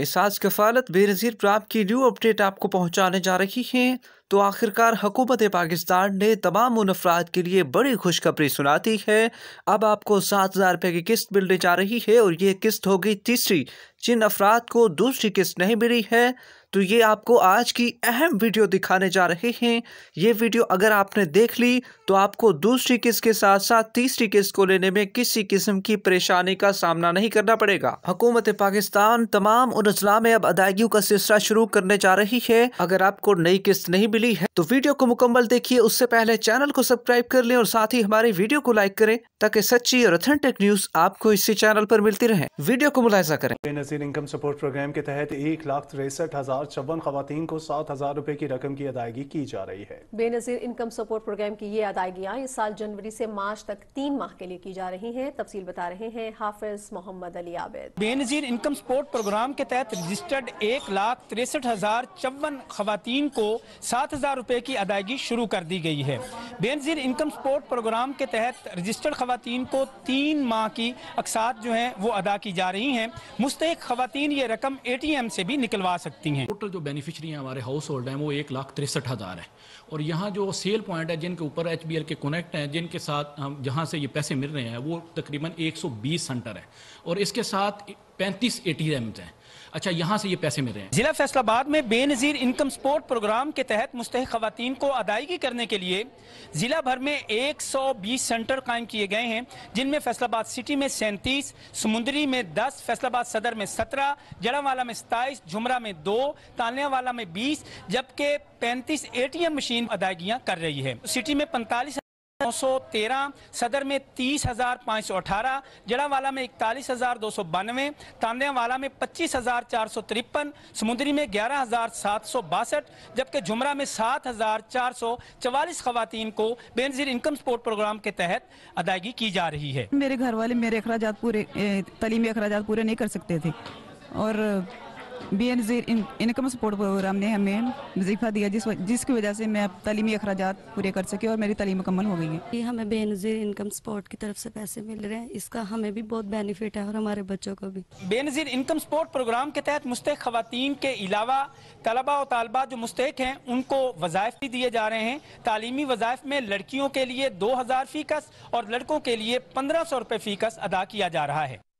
एसाज कफालत बेनज़ीर प्राप्त की new update आपको पहुंचाने जा रही है तो आखिरकार हकूमत पाकिस्तान ने तमाम उन अफराद के लिए बड़ी खुशखबरी सुनाती है अब आपको सात हज़ार रुपये की किस्त मिलने जा रही है और ये किस्त होगी तीसरी जिन अफराद को दूसरी किस्त नहीं मिली है तो ये आपको आज की अहम वीडियो दिखाने जा रहे हैं ये वीडियो अगर आपने देख ली तो आपको दूसरी किस्त के साथ साथ तीसरी किस्त को लेने में किसी किस्म की परेशानी का सामना नहीं करना पड़ेगा हुकूमत पाकिस्तान तमाम उन अजला में अब अदायगी का सिलसिला शुरू करने जा रही है अगर आपको नई किस्त नहीं मिली मिली है तो वीडियो को मुकम्मल देखिए उससे पहले चैनल को सब्सक्राइब कर लें और साथ ही हमारे वीडियो को लाइक करें ताकि सच्ची और अथेंटिक न्यूज आपको इसी चैनल पर मिलती रहे वीडियो को मुलायजा करें बेनजीर इनकम सपोर्ट प्रोग्राम के तहत एक लाख तिरसठ हजार चौवन खातन को सात हजार रूपए की रकम की अदायगी की जा रही है बेनजीर इनकम सपोर्ट प्रोग्राम की ये अदायगियाँ इस साल जनवरी ऐसी मार्च तक तीन माह के लिए की जा रही है तफसी बता रहे हैं Hafiz Mohammad Ali Abid Benazir income support programme के तहत रजिस्टर्ड एक लाख तिरसठ हजार चौवन खातन को सात सात हज़ार रुपए की अदायगी शुरू कर दी गई है बेनजीर इनकम सपोर्ट प्रोग्राम के तहत रजिस्टर्ड खातन को तीन माह की अकसात जो है वो अदा की जा रही है मुस्तक खातन ये रकम ए टी एम से भी निकलवा सकती है टोटल जो बेनिफिशरी हैं हमारे हाउस होल्ड है वो एक लाख तिरसठ हज़ार है और यहाँ जो सेल पॉइंट है जिनके ऊपर एच बी एल के कनेक्ट हैं जिनके साथ जहाँ से ये पैसे मिल रहे हैं वो तकरीबन एक सौ बीस सेंटर है और इसके साथ पैंतीस ए टी एम हैं अच्छा यहाँ से ये पैसे मिल रहे हैं जिला फैसलाबाद में बेनजीर इनकम सपोर्ट प्रोग्राम के तहत मुस्तक खातन को अदायगी करने के लिए जिला भर में 120 सेंटर कायम किए गए हैं जिनमें फैसलाबाद सिटी में सैंतीस समुंदरी में 10 फैसलाबाद सदर में 17 जड़ावाला में सताईस झुमरा में दो तालियावाला में बीस जबकि पैंतीस ए टी एम मशीन अदायगियाँ कर रही है सिटी में पैंतालीस 913 सदर में 30,518 जड़ावाला में इकतालीस हजार दो सौ बानवे तामदेवाला में पच्चीस हजार चार सौ तिरपन समुद्री में ग्यारह हजार सात सौ बासठ जबकि जुमरा में सात हजार चार सौ चवालीस खातन को बेनजीर इनकम सपोर्ट प्रोग्राम के तहत अदायगी की जा रही है मेरे घर वाले मेरे अखराज पूरे तलीमी अखराज पूरे नहीं कर सकते थे और B N G income support programme ने हमें वजीफ़ा दिया जिस जिसकी वजह से मैं तलीमी अखराज पूरे कर सके और मेरी तलीम मुकम्मल हो गई है ये हमें बे नज़ीर इनकम सपोर्ट की तरफ से पैसे मिल रहे हैं इसका हमें भी बहुत बेनिफिट है और हमारे बच्चों को भी बेनजीर इनकम सपोर्ट प्रोग्राम के तहत मुस्तक खुतिन के अलावा तलबा और तलबा जो मुस्तक हैं उनको वज़ायफ़ भी दिए जा रहे हैं तालीमी वज़ायफ़ में लड़कियों के लिए दो हज़ार फ़ीकस और लड़कों के लिए पंद्रह सौ रुपये फ़ीकस अदा किया जा रहा है